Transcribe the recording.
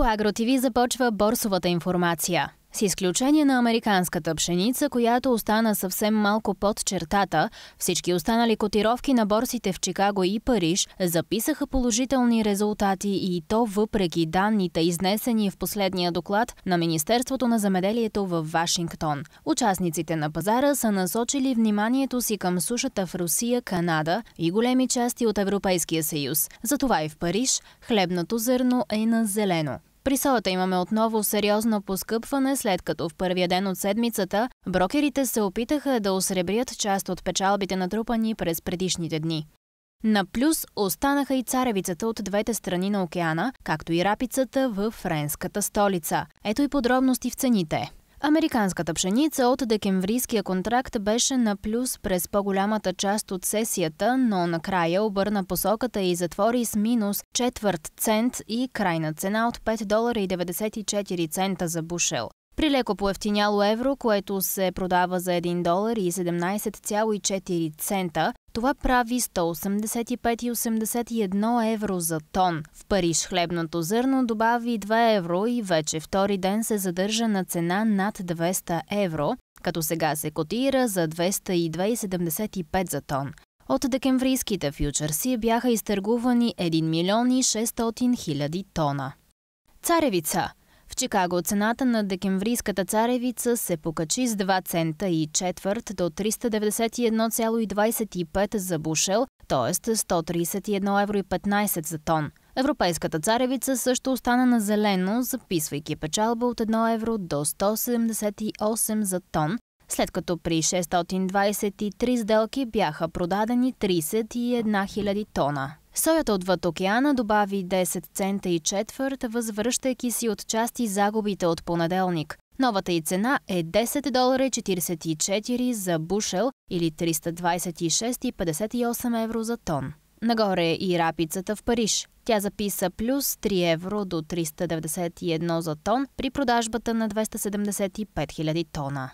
по AgroTV започва борсовата информация. С изключение на американската пшеница, която остана съвсем малко под чертата, всички останали котировки на борсите в Чикаго и Париж записаха положителни резултати и то въпреки данните, изнесени в последния доклад на Министерството на земеделието в Вашингтон. Участниците на пазара са насочили вниманието си към сушата в Русия, Канада и големи части от Европейския съюз. Затова и в Париж хлебното зърно е на зелено. При солата имаме отново сериозно поскъпване, след като в първия ден от седмицата брокерите се опитаха да осребрят част от печалбите натрупани през предишните дни. На плюс останаха и царевицата от двете страни на океана, както и рапицата в френската столица. Ето и подробности в цените. Американската пшеница от декемврийския контракт беше на плюс през по-голямата част от сесията, но накрая обърна посоката и затвори с минус четвърт цент и крайна цена от 5 долара и 94 цента за бушел. При леко поевтиняло евро, което се продава за 1 долар и 17,4 цента, това прави 185,81 евро за тон. В Париж хлебното зърно добави 2 евро и вече втори ден се задържа на цена над 200 евро, като сега се котира за 202,75 за тон. От декемврийските фьючерси бяха изтъргувани 1 милион и 600 хиляди тона. Царевица – в Чикаго цената на декемврийската царевица се покачи с 2 цента и четвърт до 391,25 за бушел, т.е. 131,15 евро за тон. Европейската царевица също остана на зелено, записвайки печалба от 1 евро до 178 за тон, след като при 623 сделки бяха продадени 31 000 тона. Соята отвъд океана добави 10 цента и четвърт, възвръщайки си от части загубите от понеделник. Новата и цена е 10 долара и 44 за бушел или 326,58 евро за тон. Нагоре е и рапицата в Париж. Тя записа плюс 3 евро до 391 за тон при продажбата на 275 000 тона.